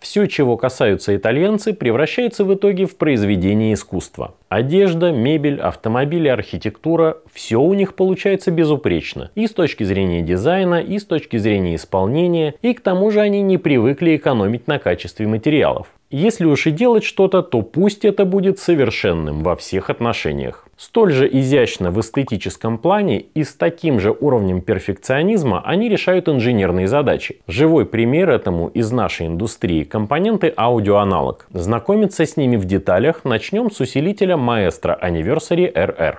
Все, чего касаются итальянцы, превращается в итоге в произведение искусства. Одежда, мебель, автомобили, архитектура – все у них получается безупречно. И с точки зрения дизайна, и с точки зрения исполнения, и к тому же они не привыкли экономить на качестве материалов. Если уж и делать что-то, то пусть это будет совершенным во всех отношениях. Столь же изящно в эстетическом плане и с таким же уровнем перфекционизма они решают инженерные задачи. Живой пример этому из нашей индустрии – компоненты аудиоаналог. Знакомиться с ними в деталях начнем с усилителя Maestro Anniversary RR.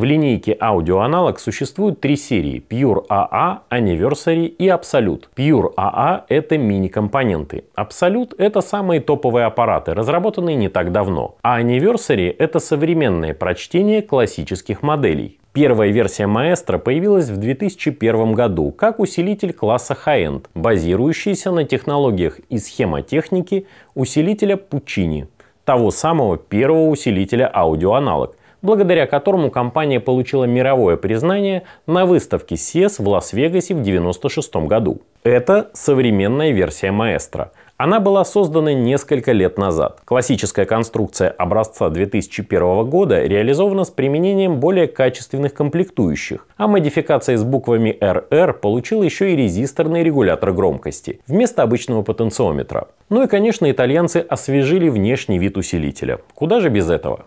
В линейке аудиоаналог существуют три серии – Pure AA, а а», Anniversary и Absolute. Pure AA а – это мини-компоненты. Absolute – это самые топовые аппараты, разработанные не так давно. А Anniversary – это современное прочтение классических моделей. Первая версия Маэстро появилась в 2001 году как усилитель класса High-End, базирующийся на технологиях и схемотехнике усилителя Puccini, того самого первого усилителя аудиоаналог, благодаря которому компания получила мировое признание на выставке CES в Лас-Вегасе в 1996 году. Это современная версия маэстро. Она была создана несколько лет назад. Классическая конструкция образца 2001 года реализована с применением более качественных комплектующих, а модификация с буквами RR получила еще и резисторный регулятор громкости вместо обычного потенциометра. Ну и, конечно, итальянцы освежили внешний вид усилителя. Куда же без этого?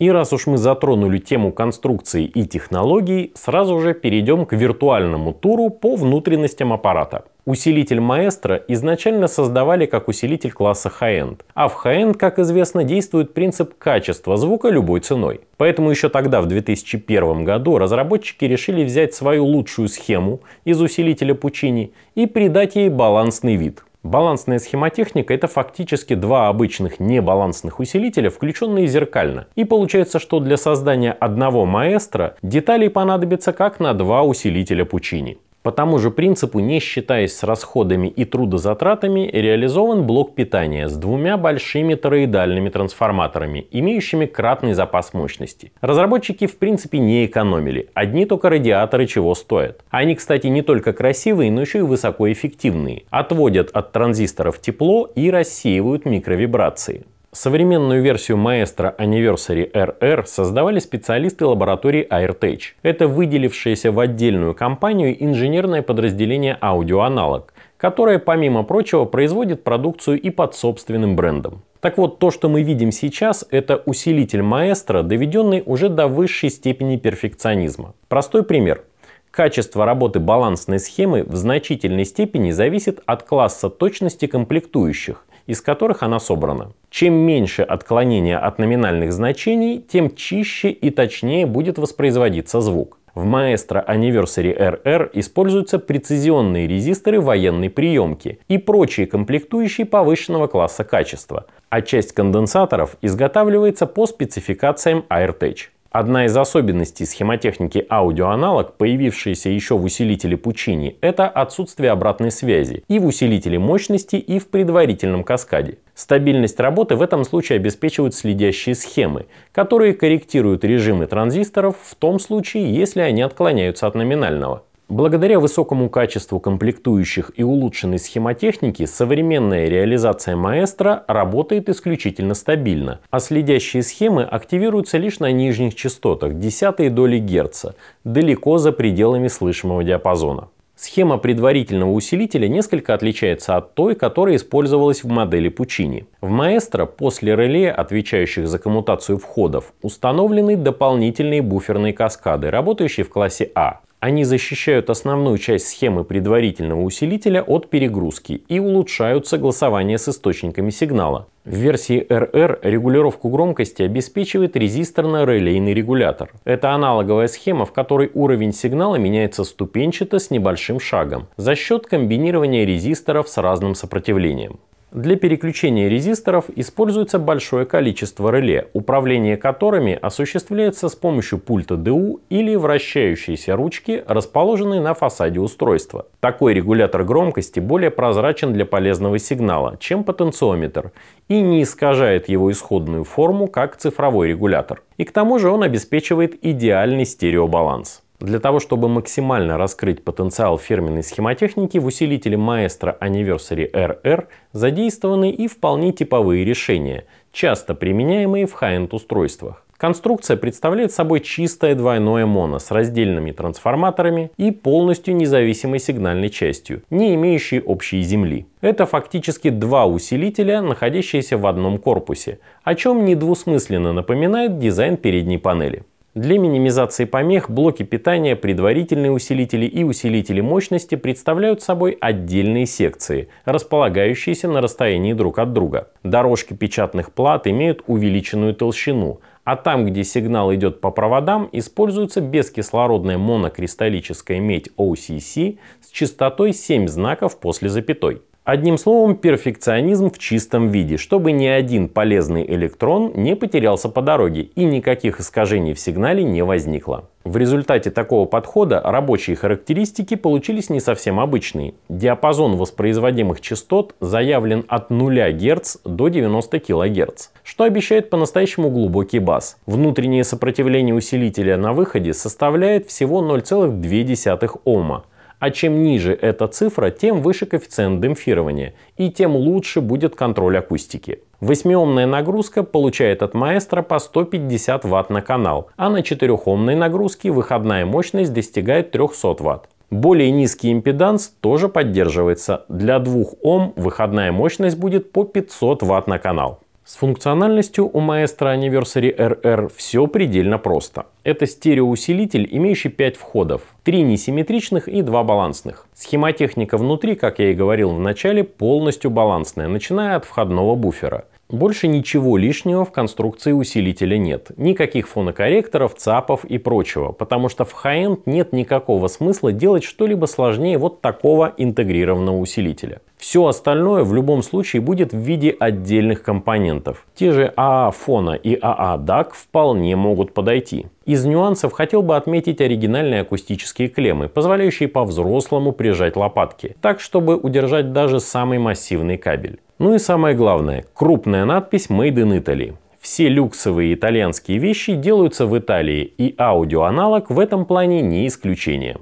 И раз уж мы затронули тему конструкции и технологий, сразу же перейдем к виртуальному туру по внутренностям аппарата. Усилитель Маэстро изначально создавали как усилитель класса High-End, а в High-End, как известно, действует принцип качества звука любой ценой. Поэтому еще тогда, в 2001 году, разработчики решили взять свою лучшую схему из усилителя Пучини и придать ей балансный вид. Балансная схемотехника – это фактически два обычных небалансных усилителя, включенные зеркально. И получается, что для создания одного маэстро деталей понадобится как на два усилителя Пучини. По тому же принципу, не считаясь с расходами и трудозатратами, реализован блок питания с двумя большими тороидальными трансформаторами, имеющими кратный запас мощности. Разработчики в принципе не экономили, одни только радиаторы чего стоят. Они, кстати, не только красивые, но еще и высокоэффективные. Отводят от транзисторов тепло и рассеивают микровибрации. Современную версию Maestro Anniversary RR создавали специалисты лаборатории AirTech. Это выделившееся в отдельную компанию инженерное подразделение аудиоаналог, которое, помимо прочего, производит продукцию и под собственным брендом. Так вот, то, что мы видим сейчас, это усилитель маэстро, доведенный уже до высшей степени перфекционизма. Простой пример. Качество работы балансной схемы в значительной степени зависит от класса точности комплектующих, из которых она собрана. Чем меньше отклонения от номинальных значений, тем чище и точнее будет воспроизводиться звук. В Maestro Anniversary RR используются прецизионные резисторы военной приемки и прочие комплектующие повышенного класса качества, а часть конденсаторов изготавливается по спецификациям AirTech. Одна из особенностей схемотехники аудиоаналог, появившаяся еще в усилителе Пучини, это отсутствие обратной связи и в усилителе мощности, и в предварительном каскаде. Стабильность работы в этом случае обеспечивают следящие схемы, которые корректируют режимы транзисторов в том случае, если они отклоняются от номинального. Благодаря высокому качеству комплектующих и улучшенной схемотехнике современная реализация маэстро работает исключительно стабильно, а следящие схемы активируются лишь на нижних частотах десятые доли Герца, далеко за пределами слышимого диапазона. Схема предварительного усилителя несколько отличается от той, которая использовалась в модели Пучини. В Маэстро после реле, отвечающих за коммутацию входов, установлены дополнительные буферные каскады, работающие в классе А. Они защищают основную часть схемы предварительного усилителя от перегрузки и улучшают согласование с источниками сигнала. В версии RR регулировку громкости обеспечивает резисторно-релейный регулятор. Это аналоговая схема, в которой уровень сигнала меняется ступенчато с небольшим шагом за счет комбинирования резисторов с разным сопротивлением. Для переключения резисторов используется большое количество реле, управление которыми осуществляется с помощью пульта ДУ или вращающейся ручки, расположенной на фасаде устройства. Такой регулятор громкости более прозрачен для полезного сигнала, чем потенциометр, и не искажает его исходную форму, как цифровой регулятор. И к тому же он обеспечивает идеальный стереобаланс. Для того, чтобы максимально раскрыть потенциал фирменной схемотехники, в усилителе Maestro Anniversary RR задействованы и вполне типовые решения, часто применяемые в хай-энд устройствах. Конструкция представляет собой чистое двойное моно с раздельными трансформаторами и полностью независимой сигнальной частью, не имеющей общей земли. Это фактически два усилителя, находящиеся в одном корпусе, о чем недвусмысленно напоминает дизайн передней панели. Для минимизации помех блоки питания, предварительные усилители и усилители мощности представляют собой отдельные секции, располагающиеся на расстоянии друг от друга. Дорожки печатных плат имеют увеличенную толщину, а там, где сигнал идет по проводам, используется бескислородная монокристаллическая медь OCC с частотой 7 знаков после запятой. Одним словом, перфекционизм в чистом виде, чтобы ни один полезный электрон не потерялся по дороге и никаких искажений в сигнале не возникло. В результате такого подхода рабочие характеристики получились не совсем обычные. Диапазон воспроизводимых частот заявлен от 0 Гц до 90 кГц, что обещает по-настоящему глубокий бас. Внутреннее сопротивление усилителя на выходе составляет всего 0,2 Ома. А чем ниже эта цифра, тем выше коэффициент демпфирования и тем лучше будет контроль акустики. Восьмиомная нагрузка получает от маэстро по 150 Вт на канал, а на 4 нагрузке выходная мощность достигает 300 Вт. Более низкий импеданс тоже поддерживается. Для 2 Ом выходная мощность будет по 500 Вт на канал. С функциональностью у Maestro Anniversary RR все предельно просто. Это стереоусилитель, имеющий 5 входов, 3 несимметричных и 2 балансных. Схемотехника внутри, как я и говорил в начале, полностью балансная, начиная от входного буфера. Больше ничего лишнего в конструкции усилителя нет. Никаких фонокорректоров, ЦАПов и прочего, потому что в high нет никакого смысла делать что-либо сложнее вот такого интегрированного усилителя. Все остальное в любом случае будет в виде отдельных компонентов. Те же АА фона и АА DAC вполне могут подойти. Из нюансов хотел бы отметить оригинальные акустические клеммы, позволяющие по-взрослому прижать лопатки, так чтобы удержать даже самый массивный кабель. Ну и самое главное, крупная надпись «Made in Italy». Все люксовые итальянские вещи делаются в Италии, и аудиоаналог в этом плане не исключение.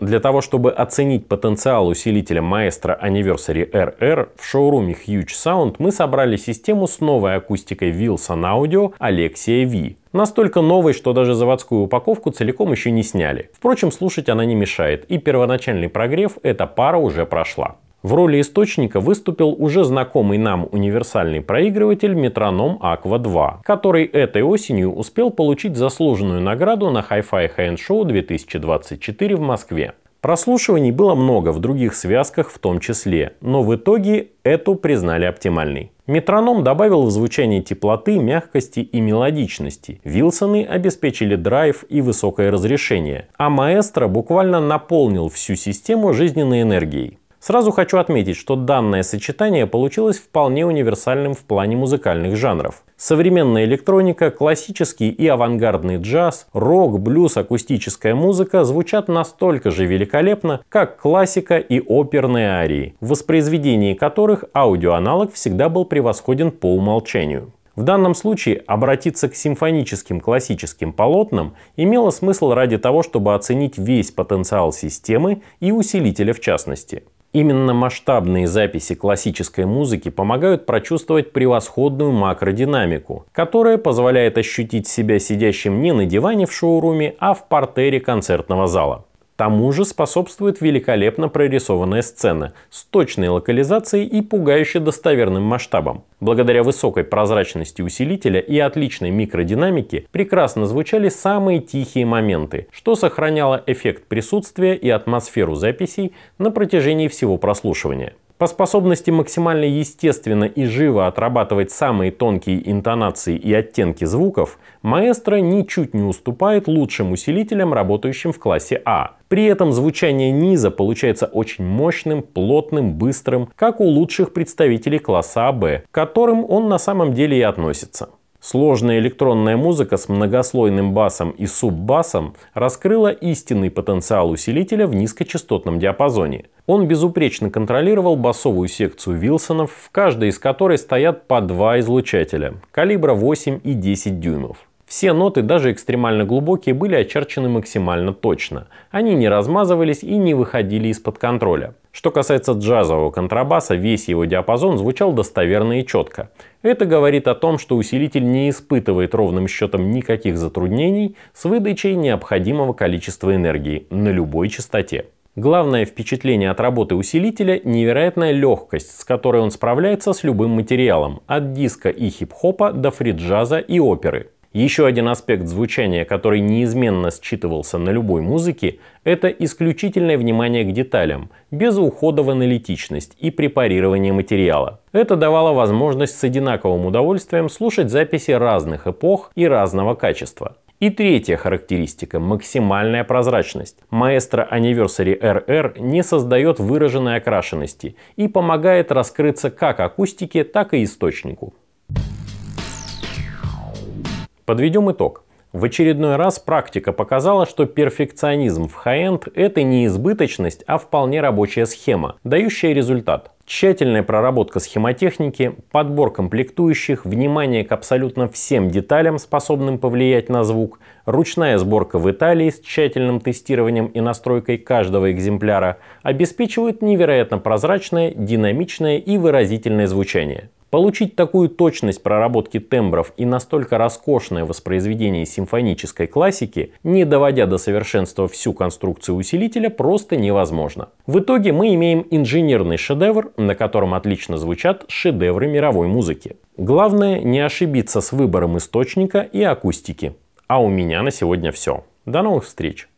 Для того, чтобы оценить потенциал усилителя Maestro Anniversary RR, в шоуруме Huge Sound мы собрали систему с новой акустикой Wilson Audio Alexia V. Настолько новой, что даже заводскую упаковку целиком еще не сняли. Впрочем, слушать она не мешает, и первоначальный прогрев эта пара уже прошла. В роли источника выступил уже знакомый нам универсальный проигрыватель Metronom Aqua 2, который этой осенью успел получить заслуженную награду на Hi-Fi Hand Show 2024 в Москве. Прослушиваний было много в других связках в том числе, но в итоге эту признали оптимальной. Метроном добавил в звучание теплоты, мягкости и мелодичности. Вилсоны обеспечили драйв и высокое разрешение, а маэстро буквально наполнил всю систему жизненной энергией. Сразу хочу отметить, что данное сочетание получилось вполне универсальным в плане музыкальных жанров. Современная электроника, классический и авангардный джаз, рок, блюз, акустическая музыка звучат настолько же великолепно, как классика и оперные арии, в воспроизведении которых аудиоаналог всегда был превосходен по умолчанию. В данном случае обратиться к симфоническим классическим полотнам имело смысл ради того, чтобы оценить весь потенциал системы и усилителя в частности – Именно масштабные записи классической музыки помогают прочувствовать превосходную макродинамику, которая позволяет ощутить себя сидящим не на диване в шоуруме, а в портере концертного зала. Тому же способствует великолепно прорисованная сцена с точной локализацией и пугающе достоверным масштабом. Благодаря высокой прозрачности усилителя и отличной микродинамике прекрасно звучали самые тихие моменты, что сохраняло эффект присутствия и атмосферу записей на протяжении всего прослушивания. По способности максимально естественно и живо отрабатывать самые тонкие интонации и оттенки звуков, маэстро ничуть не уступает лучшим усилителям, работающим в классе А. При этом звучание низа получается очень мощным, плотным, быстрым, как у лучших представителей класса АБ, к которым он на самом деле и относится. Сложная электронная музыка с многослойным басом и суббасом раскрыла истинный потенциал усилителя в низкочастотном диапазоне. Он безупречно контролировал басовую секцию Вилсонов, в каждой из которой стоят по два излучателя калибра 8 и 10 дюймов. Все ноты, даже экстремально глубокие, были очерчены максимально точно. Они не размазывались и не выходили из-под контроля. Что касается джазового контрабаса, весь его диапазон звучал достоверно и четко. Это говорит о том, что усилитель не испытывает ровным счетом никаких затруднений с выдачей необходимого количества энергии на любой частоте. Главное впечатление от работы усилителя – невероятная легкость, с которой он справляется с любым материалом, от диска и хип-хопа до фриджаза и оперы. Еще один аспект звучания, который неизменно считывался на любой музыке, это исключительное внимание к деталям, без ухода в аналитичность и препарирование материала. Это давало возможность с одинаковым удовольствием слушать записи разных эпох и разного качества. И третья характеристика – максимальная прозрачность. Маэстро Anniversary RR не создает выраженной окрашенности и помогает раскрыться как акустике, так и источнику. Подведем итог. В очередной раз практика показала, что перфекционизм в хай-энд – это не избыточность, а вполне рабочая схема, дающая результат. Тщательная проработка схемотехники, подбор комплектующих, внимание к абсолютно всем деталям, способным повлиять на звук, ручная сборка в Италии с тщательным тестированием и настройкой каждого экземпляра обеспечивают невероятно прозрачное, динамичное и выразительное звучание. Получить такую точность проработки тембров и настолько роскошное воспроизведение симфонической классики, не доводя до совершенства всю конструкцию усилителя, просто невозможно. В итоге мы имеем инженерный шедевр, на котором отлично звучат шедевры мировой музыки. Главное не ошибиться с выбором источника и акустики. А у меня на сегодня все. До новых встреч!